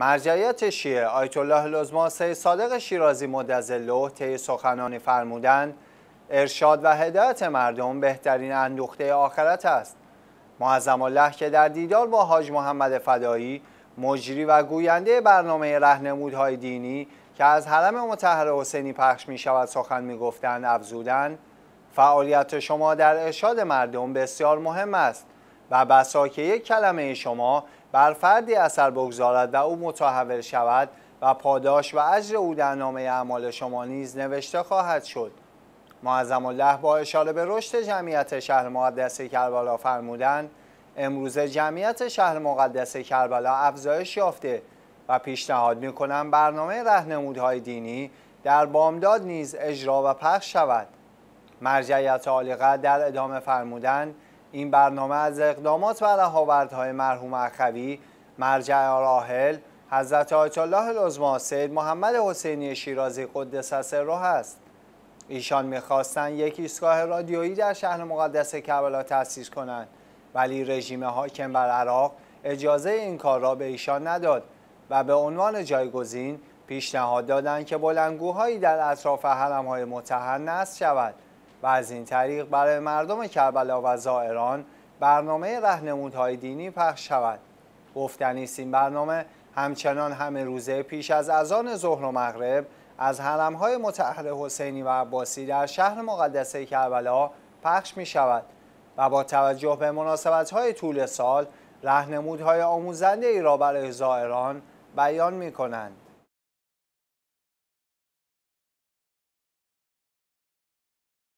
مرجعیت شیعه آیت الله لزماسه صادق شیرازی مدزله طی سخنانی فرمودند ارشاد و هدایت مردم بهترین اندوخته آخرت است معظم الله که در دیدار با حاج محمد فدایی مجری و گوینده برنامه رهنمودهای دینی که از حرم مطهر حسینی پخش می شود سخن می گفتند افزودند فعالیت شما در ارشاد مردم بسیار مهم است و بسا که یک کلمه شما بر فردی اثر بگذارد و او متحول شود و پاداش و اجر او در نامه اعمال شما نیز نوشته خواهد شد معظم الله با اشاره به رشد جمعیت شهر مقدس کربلا فرمودند امروز جمعیت شهر مقدس کربلا افزایش یافته و پیشنهاد میکنم برنامه رهنمودهای دینی در بامداد نیز اجرا و پخش شود مرجعیت عالیقدر در ادامه فرمودند این برنامه از اقدامات و های مرحوم اخوی مرجع راهل حضرت آیت الله سید محمد حسینی شیرازی قدس سره است ایشان میخواستند یک ایستگاه رادیویی در شهر مقدس کربلا تأسیس کنند ولی رژیم حاکم بر عراق اجازه این کار را به ایشان نداد و به عنوان جایگزین پیشنهاد دادند که بلندگوهایی در اطراف حرمهای متحر نصب شود و از این طریق برای مردم کربلا و زائران برنامه رهنمودهای دینی پخش شود گفتنیست این برنامه همچنان همه روزه پیش از اذان ظهر و مغرب از حرمهای متحر حسینی و عباسی در شهر مقدسه کربلا پخش می شود و با توجه به مناسبت های طول سال رهنمودهای آموزنده ای را برای زائران بیان می کنند.